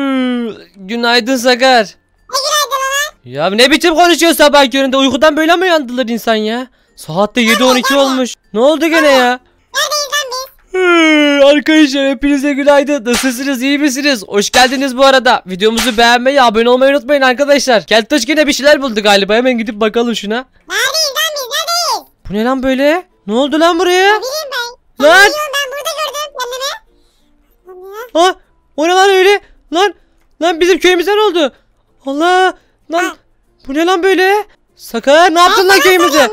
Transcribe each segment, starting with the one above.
Hmm, günaydın Sakar. Ne günaydın lan? Ya ne biçim konuşuyor sabah köründe? Uykudan böyle mi uyandılar insan ya? Saatte 7-12 olmuş. Ne oldu gene ya? Hmm, arkadaşlar hepinize günaydın. Nasılsınız? iyi misiniz? Hoş geldiniz bu arada. Videomuzu beğenmeyi, abone olmayı unutmayın arkadaşlar. Keltoş yine bir şeyler buldu galiba. Hemen gidip bakalım şuna. Neredeyiz lan biz? Neredeyiz? Bu ne lan böyle? Ne oldu lan buraya? Ne bileyim ben. Lan! Ben burada gördüm. Lan ne? Ha? O öyle? Lan lan bizim köyümüze ne oldu? Allah lan bu ne lan böyle? Sakar ne yaptın lan köyümüze?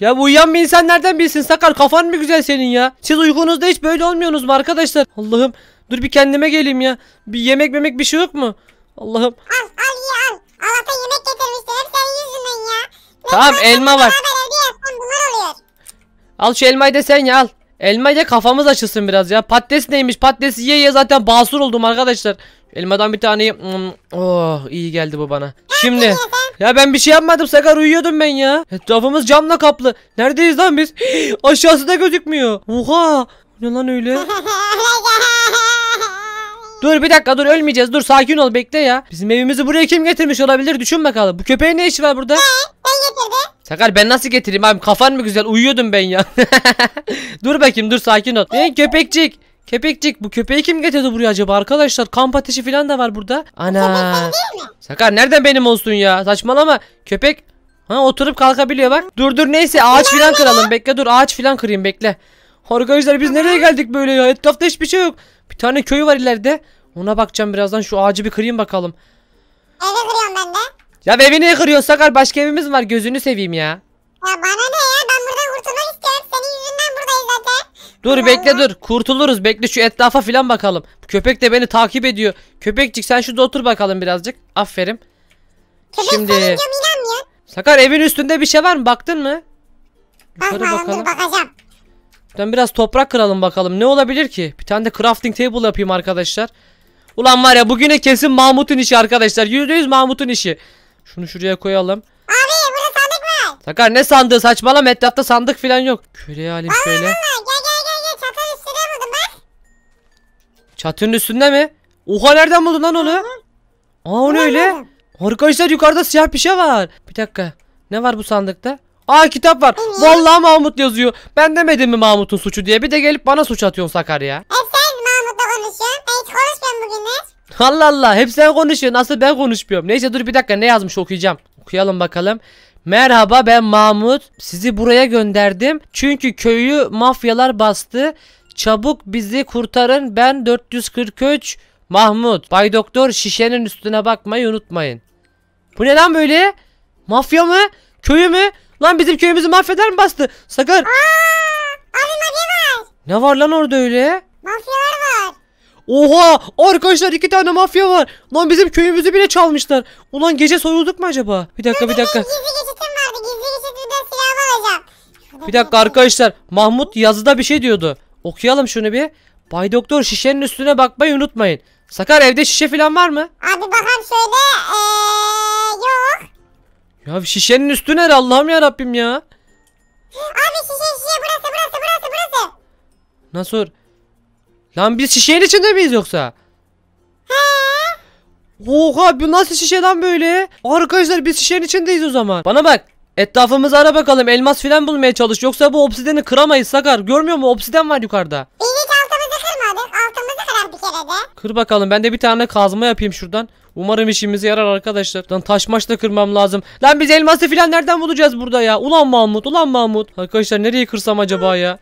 Ya bu uyuyan bir insan nereden bilsin Sakar kafan mı güzel senin ya? Siz uykunuzda hiç böyle olmuyorsunuz mu arkadaşlar? Allah'ım dur bir kendime geleyim ya. Bir yemek memek bir şey yok mu? Allah'ım. Al al al. Allah'tan yemek getirmişler hep senin yüzünden ya. tamam elma var. Al şu elmayı da sen ya al. Elma ye kafamız açılsın biraz ya. Patates neymiş? Patatesi ye ye zaten basur oldum arkadaşlar. Elmadan bir tane hmm, Oh iyi geldi bu bana. Şimdi ya ben bir şey yapmadım Sakar uyuyordum ben ya. Etrafımız camla kaplı. Neredeyiz lan biz? aşağısı da gözükmüyor. Oha. Ne lan öyle? Dur bir dakika dur ölmeyeceğiz. Dur sakin ol bekle ya. Bizim evimizi buraya kim getirmiş olabilir? Düşün bakalım. Bu köpeğin ne işi var burada? Ee, Sakar ben nasıl getireyim abi kafan mı güzel uyuyordum ben ya. dur bakayım dur sakin ol. Ee, köpekçik. Köpekçik bu köpeği kim getirdi buraya acaba arkadaşlar? Kamp ateşi falan da var burada. Ana. Sakar nereden benim olsun ya? Saçmalama. Köpek ha oturup kalkabiliyor bak. Dur dur neyse ağaç falan kıralım. Bekle dur ağaç falan kırayım bekle. Arkadaşlar biz nereye geldik böyle ya? Etrafta hiçbir şey yok. Bir tane köy var ileride. Ona bakacağım birazdan şu ağacı bir kırayım bakalım. Ağacı kırıyorum ben de. Ya evini kırıyoruz Sakar başka evimiz var gözünü seveyim ya. Ya bana ne ya ben buradan kurtulmak istiyorum. Senin yüzünden buradayız zaten. Dur Ulan bekle ya. dur kurtuluruz bekle şu etrafa filan bakalım. Köpek de beni takip ediyor. Köpekcik sen şurada otur bakalım birazcık. Aferin. Köpek Şimdi... Şimdi inanmıyor. Sakar evin üstünde bir şey var mı baktın mı? Yukarı Bakmadım bakalım. dur bakacağım. Ben biraz toprak kıralım bakalım ne olabilir ki? Bir tane de crafting table yapayım arkadaşlar. Ulan var ya bugüne kesin Mahmut'un işi arkadaşlar. %100 Mahmut'un işi. Şunu şuraya koyalım. Abi burada sandık var. Sakar ne sandığı saçmalama etrafta sandık falan yok. Küreği alayım Allah şöyle. Allah gel gel gel gel çatının üstünde buldum bak. Çatının üstünde mi? Oha nereden buldun lan onu? Aa o ne öyle? Arkadaşlar yukarıda siyah bir şey var. Bir dakika. Ne var bu sandıkta? Aa kitap var. Hı Vallahi Mahmut yazıyor. Ben demedim mi Mahmut'un suçu diye. Bir de gelip bana suç atıyorsun Sakar ya. E sen Mahmut'la konuşuyorsun. Ben hiç konuşmuyorum bugünler. Allah Allah hep sen konuşuyorsun nasıl ben konuşmuyorum. Neyse dur bir dakika ne yazmış okuyacağım. Okuyalım bakalım. Merhaba ben Mahmut. Sizi buraya gönderdim. Çünkü köyü mafyalar bastı. Çabuk bizi kurtarın. Ben 443 Mahmut. Bay Doktor şişenin üstüne bakmayı unutmayın. Bu ne lan böyle? Mafya mı? Köyü mü? Lan bizim köyümüzü mafyalar mı bastı? sakın Aa, abi mafya var. Ne var lan orada öyle? Mafyalar var. Oha arkadaşlar iki tane mafya var. Lan bizim köyümüzü bile çalmışlar. Ulan gece soyulduk mu acaba? Bir dakika bir dakika. Gizli geçitim vardı. Gizli geçitimden silah alacağım. Bir dakika arkadaşlar. Mahmut yazıda bir şey diyordu. Okuyalım şunu bir. Bay Doktor şişenin üstüne bakmayı unutmayın. Sakar evde şişe falan var mı? Abi bakalım şöyle. Ee, yok. Ya şişenin üstü nere Allah'ım ya Rabbim ya. Abi şişe şişe burası burası burası burası. Nasıl? Lan biz şişenin içinde miyiz yoksa? Oha bu nasıl şişe lan böyle? Arkadaşlar biz şişenin içindeyiz o zaman. Bana bak. Etrafımızı ara bakalım. Elmas filan bulmaya çalış. Yoksa bu obsideni kıramayız Sakar. Görmüyor musun? Obsiden var yukarıda. Evet altımızı kırmadık. Altımızı kırar bir kere de. Kır bakalım. Ben de bir tane kazma yapayım şuradan. Umarım işimize yarar arkadaşlar. Lan taş maç da kırmam lazım. Lan biz elması filan nereden bulacağız burada ya? Ulan Mahmut, ulan Mahmut. Arkadaşlar nereye kırsam acaba ya?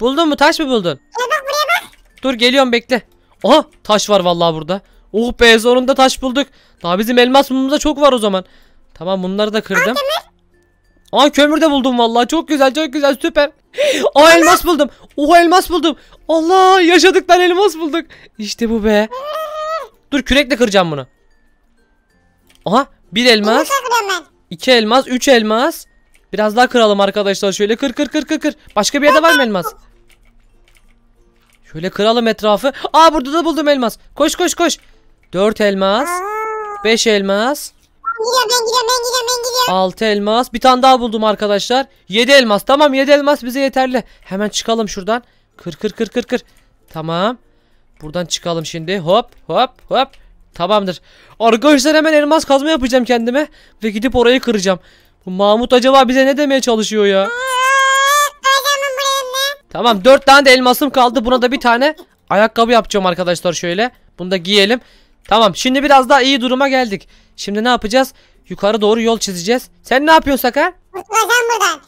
Buldun mu? Taş mı buldun? Buraya bak buraya bak. Dur geliyorum bekle. Aha taş var vallahi burada. Oh be sonunda taş bulduk. Daha bizim elmas mumumuzda çok var o zaman. Tamam bunları da kırdım. Aa kömür de buldum vallahi. Çok güzel, çok güzel. Süper. Aa elmas buldum. Oha elmas buldum. Allah yaşadıktan elmas bulduk. İşte bu be. Dur kürekle kıracağım bunu. Aha bir elmas. İki elmas, üç elmas. Biraz daha kıralım arkadaşlar. Şöyle kır kır kır kır kır. Başka bir yerde var mı elmas? Şöyle kıralım etrafı. Aa burada da buldum elmas. Koş koş koş. Dört elmas. Beş elmas. Gidiyorum ben gidiyorum ben gidiyorum ben gidiyorum. Altı elmas. Bir tane daha buldum arkadaşlar. Yedi elmas. Tamam yedi elmas bize yeterli. Hemen çıkalım şuradan. Kır kır kır kır kır. Tamam. Buradan çıkalım şimdi. Hop hop hop. Tamamdır. Arkadaşlar hemen elmas kazma yapacağım kendime. Ve gidip orayı kıracağım. Bu Mahmut acaba bize ne demeye çalışıyor ya? Tamam dört tane de elmasım kaldı. Buna da bir tane ayakkabı yapacağım arkadaşlar şöyle. Bunu da giyelim. Tamam şimdi biraz daha iyi duruma geldik. Şimdi ne yapacağız? Yukarı doğru yol çizeceğiz. Sen ne yapıyorsun Sakar? Ulaşan buradan.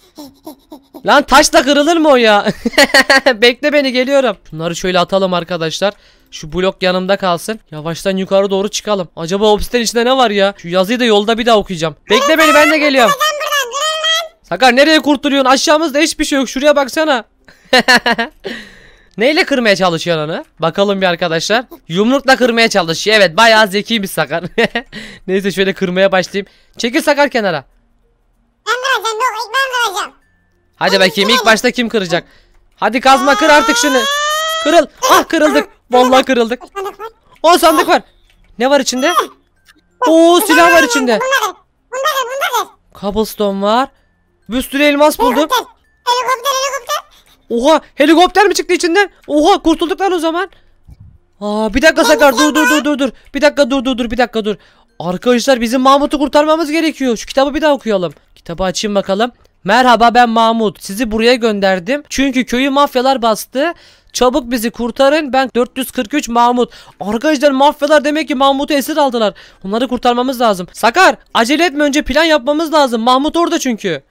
Lan taşla kırılır mı o ya? Bekle beni geliyorum. Bunları şöyle atalım arkadaşlar. Şu blok yanımda kalsın. Yavaştan yukarı doğru çıkalım. Acaba obsiten içinde ne var ya? Şu yazıyı da yolda bir daha okuyacağım. Bekle beni ben de geliyorum. Sakar nereye kurtuluyorsun? Aşağımızda hiçbir şey yok. Şuraya baksana. Neyle kırmaya çalışıyor onu? Bakalım bir arkadaşlar. Yumrukla kırmaya çalışıyor. Evet bayağı zekiymiş Sakar. Neyse şöyle kırmaya başlayayım. Çekil Sakar kenara. Ben kıracağım yok ilk ben kıracağım. Hadi bakayım ilk başta kim kıracak? Hadi kazma kır artık şunu. Kırıl. Ah kırıldık. Valla kırıldık. O sandık var. Ne var içinde? Ah. Oo silah var içinde. Bunlar, bunlar, bunlar. Cobblestone var. Bir sürü elmas buldum. Helikopter, helikopter. Oha helikopter mi çıktı içinden? Oha kurtulduk lan o zaman. Aa, bir dakika Sakar şey dur dur dur dur dur. Bir dakika dur dur dur bir dakika dur. Arkadaşlar bizim Mahmut'u kurtarmamız gerekiyor. Şu kitabı bir daha okuyalım. Kitabı açayım bakalım. Merhaba ben Mahmut. Sizi buraya gönderdim. Çünkü köyü mafyalar bastı. Çabuk bizi kurtarın. Ben 443 Mahmut. Arkadaşlar mafyalar demek ki Mahmut'u esir aldılar. Onları kurtarmamız lazım. Sakar acele etme önce plan yapmamız lazım. Mahmut orada çünkü.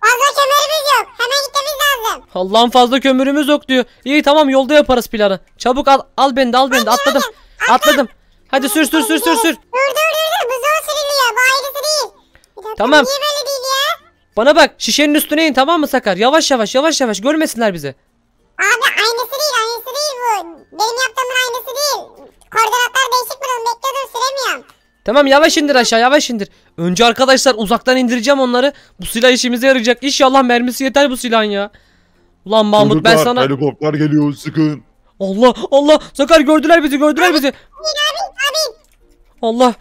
Fazla kömürümüz yok. Hemen gitmemiz lazım. Allah'ın fazla kömürümüz yok diyor. İyi tamam yolda yaparız planı. Çabuk al al beni de al beni de atladım. Atladım. Hadi sür sür sür sür sür. Dur dur dur dur. Bu zor sürülüyor. Bu ayrı değil tamam. niye böyle değil ya? Bana bak şişenin üstüne in tamam mı Sakar? Yavaş yavaş yavaş yavaş görmesinler bizi. Abi aynısı değil aynısı değil bu. Benim yaptığımın aynısı değil. Koordinatlar değişik bunun bekliyordum süremiyorum. Tamam yavaş indir aşağı yavaş indir. Önce arkadaşlar uzaktan indireceğim onları. Bu silah işimize yarayacak. İnşallah mermisi yeter bu silahın ya. Ulan Mahmut ben sana... Helikopter geliyor sıkın. Allah Allah Sakar gördüler bizi gördüler bizi. abi abi. Allah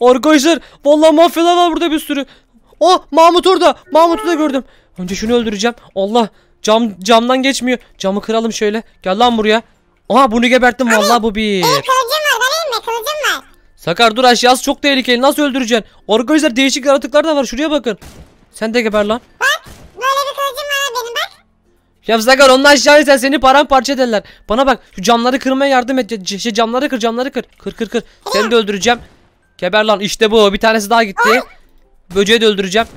Arkadaşlar vallahi mafyalar var burada bir sürü. Oh Mahmut orada. Mahmut'u da gördüm. Önce şunu öldüreceğim. Allah cam camdan geçmiyor. Camı kıralım şöyle. Gel lan buraya. Aha bunu geberttim vallahi bu bir. Benim kılıcım var vereyim mi? Kılıcım var. Sakar dur aşağısı çok tehlikeli. Nasıl öldüreceksin? Arkadaşlar değişik yaratıklar da var. Şuraya bakın. Sen de geber lan. Bak böyle bir kılıcım var benim bak. Ya Sakar onun aşağıya sen seni paramparça ederler. Bana bak şu camları kırmaya yardım et. Şey, camları kır camları kır. Kır kır kır. Seni de öldüreceğim. Geber lan işte bu. Bir tanesi daha gitti. Böceği de öldüreceğim.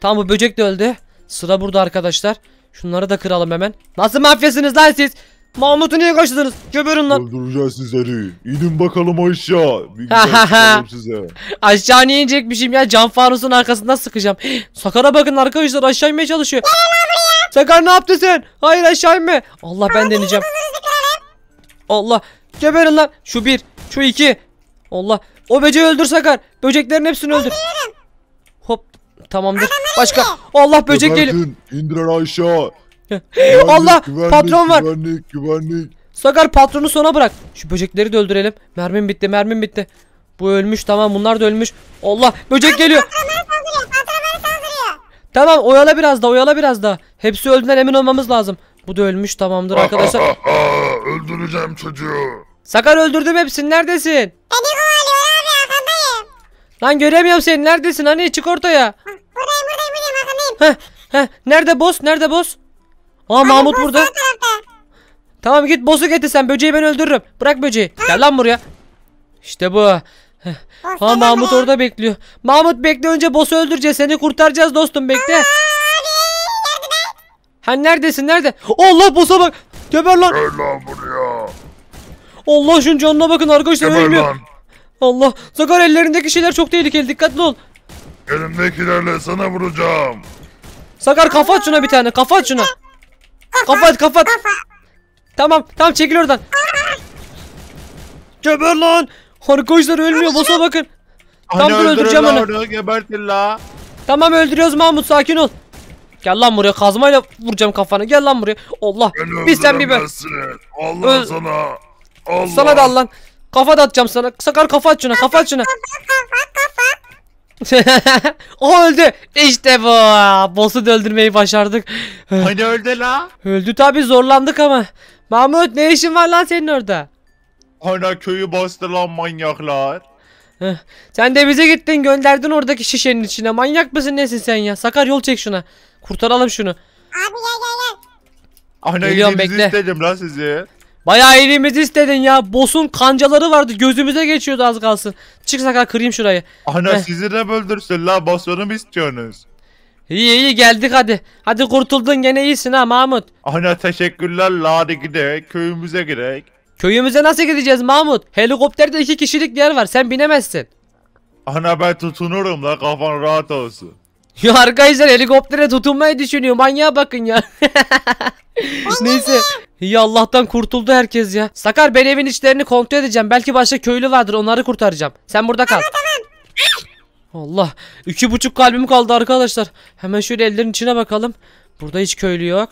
Tamam bu böcek de öldü. Sıra burada arkadaşlar. Şunları da kıralım hemen. Nasıl mafyasınız lan siz? Mahmut'u niye kaçırdınız? Göbürün lan. Öldüreceğiz sizleri. İnin bakalım aşağı. Bir güzel size. aşağı niye inecekmişim ya? Cam fanusun arkasından sıkacağım. Sakara bakın arkadaşlar aşağı inmeye çalışıyor. Sakar ne yaptı sen? Hayır aşağı inme. Allah ben deneyeceğim. Allah. Göbürün lan. Şu bir. Şu iki. Allah. O böceği öldür Sakar. Böceklerin hepsini öldür. Hop. Tamamdır. Başka. Allah böcek geliyor. İndir İndirin aşağı. Allah güvenlik, patron var. Güvenlik güvenlik. Sakar patronu sona bırak. Şu böcekleri de öldürelim. Mermim bitti mermim bitti. Bu ölmüş tamam bunlar da ölmüş. Allah böcek geliyor. Tamam oyala biraz da oyala biraz da. Hepsi öldüğünden emin olmamız lazım. Bu da ölmüş tamamdır arkadaşlar. Öldüreceğim çocuğu. Sakar öldürdüm hepsini neredesin? Hadi Lan göremiyorum seni. Neredesin? Hani çık ortaya. Ah, buradayım buradayım buradayım Heh, heh. Nerede boss? Nerede boss? Aa Abi, Mahmut boss burada. Tamam git boss'u getir sen. Böceği ben öldürürüm. Bırak böceği. Ha? Gel lan buraya. İşte bu. Boss ha Mahmut orada bekliyor. Mahmut bekle önce boss'u öldüreceğiz. Seni kurtaracağız dostum bekle. ha neredesin? Nerede? Allah boss'a bak. Geber lan. Gel lan buraya. Allah şunun canına bakın arkadaşlar Geber ölmüyor. Lan. Allah. Sakar ellerindeki şeyler çok tehlikeli. Dikkatli ol. Elimdekilerle sana vuracağım. Sakar kafa at şuna bir tane. Kafa at şuna. Kafa at kafa at. Tamam tamam çekil oradan. Geber lan. Arkadaşlar ölmüyor. Bosa bakın. Hani Tam dur öldüreceğim onu. Gebertin Tamam öldürüyoruz Mahmut sakin ol. Gel lan buraya kazmayla vuracağım kafanı. Gel lan buraya. Allah. Biz sen bir ben. Allah sana. Allah. Sana da Allah. Kafa da atacağım sana. Sakar kafa at şuna. Kafa at şuna. kafa kafa o öldü. İşte bu. Boss'u da öldürmeyi başardık. Hani öldü la? Öldü tabi zorlandık ama. Mahmut ne işin var lan senin orada? Hani köyü bastı lan manyaklar. Sen de bize gittin gönderdin oradaki şişenin içine. Manyak mısın nesin sen ya? Sakar yol çek şuna. Kurtaralım şunu. Abi gel gel gel. Ana Geliyorum, bekle. istedim lan sizi. Bayağı elimizi istedin ya. Boss'un kancaları vardı. Gözümüze geçiyordu az kalsın. Çıksak sakar kırayım şurayı. Ana Heh. sizi ne böldürsün la? Boss'unu mu istiyorsunuz? İyi iyi geldik hadi. Hadi kurtuldun gene iyisin ha Mahmut. Ana teşekkürler la hadi gidelim köyümüze gidelim. Köyümüze nasıl gideceğiz Mahmut? Helikopterde iki kişilik yer var sen binemezsin. Ana ben tutunurum la kafan rahat olsun. Ya arkadaşlar helikoptere tutunmayı düşünüyor. Manyağa bakın ya. Neyse. ya Allah'tan kurtuldu herkes ya. Sakar ben evin içlerini kontrol edeceğim. Belki başka köylü vardır onları kurtaracağım. Sen burada kal. Allah. iki buçuk kalbim kaldı arkadaşlar. Hemen şöyle ellerin içine bakalım. Burada hiç köylü yok.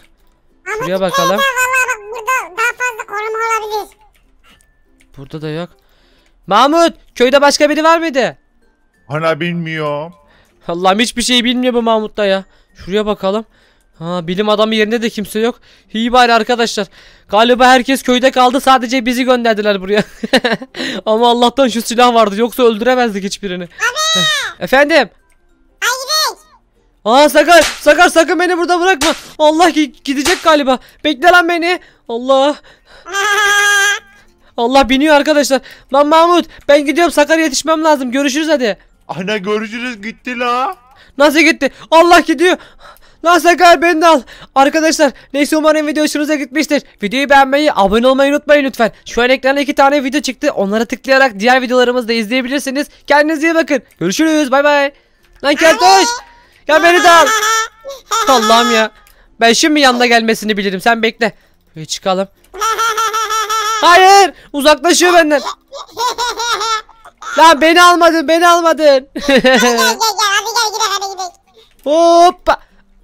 Buraya bakalım. burada da yok. Mahmut köyde başka biri var mıydı? Ana bilmiyor. Allah'ım hiçbir şey bilmiyor bu Mahmut'ta ya. Şuraya bakalım. Ha, bilim adamı yerinde de kimse yok. İyi bari arkadaşlar. Galiba herkes köyde kaldı. Sadece bizi gönderdiler buraya. Ama Allah'tan şu silah vardı. Yoksa öldüremezdik hiçbirini. Abi. Efendim. Hayır. Aa Sakar. Sakar sakın beni burada bırakma. Allah ki gidecek galiba. Bekle lan beni. Allah. Allah biniyor arkadaşlar. Lan Mahmut ben gidiyorum Sakar yetişmem lazım. Görüşürüz hadi. Ana görücünüz gitti la. Nasıl gitti? Allah gidiyor. Nasıl gel beni al. Arkadaşlar neyse umarım video hoşunuza gitmiştir. Videoyu beğenmeyi, abone olmayı unutmayın lütfen. Şu an ekranda iki tane video çıktı. Onlara tıklayarak diğer videolarımızı da izleyebilirsiniz. Kendinize iyi bakın. Görüşürüz. Bay bay. Lan Keltoş. Gel beni de al. Allah'ım ya. Ben şimdi yanına gelmesini bilirim. Sen bekle. Ve çıkalım. Hayır. Uzaklaşıyor benden. Lan beni almadın beni almadın. gel gel gel hadi gel gidelim hadi gidelim. Hoppa.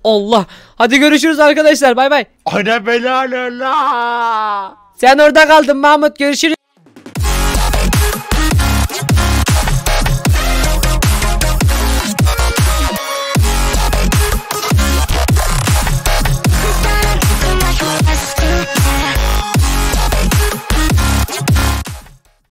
Allah. Hadi görüşürüz arkadaşlar bay bay. Ana bela la. Sen orada kaldın Mahmut görüşürüz.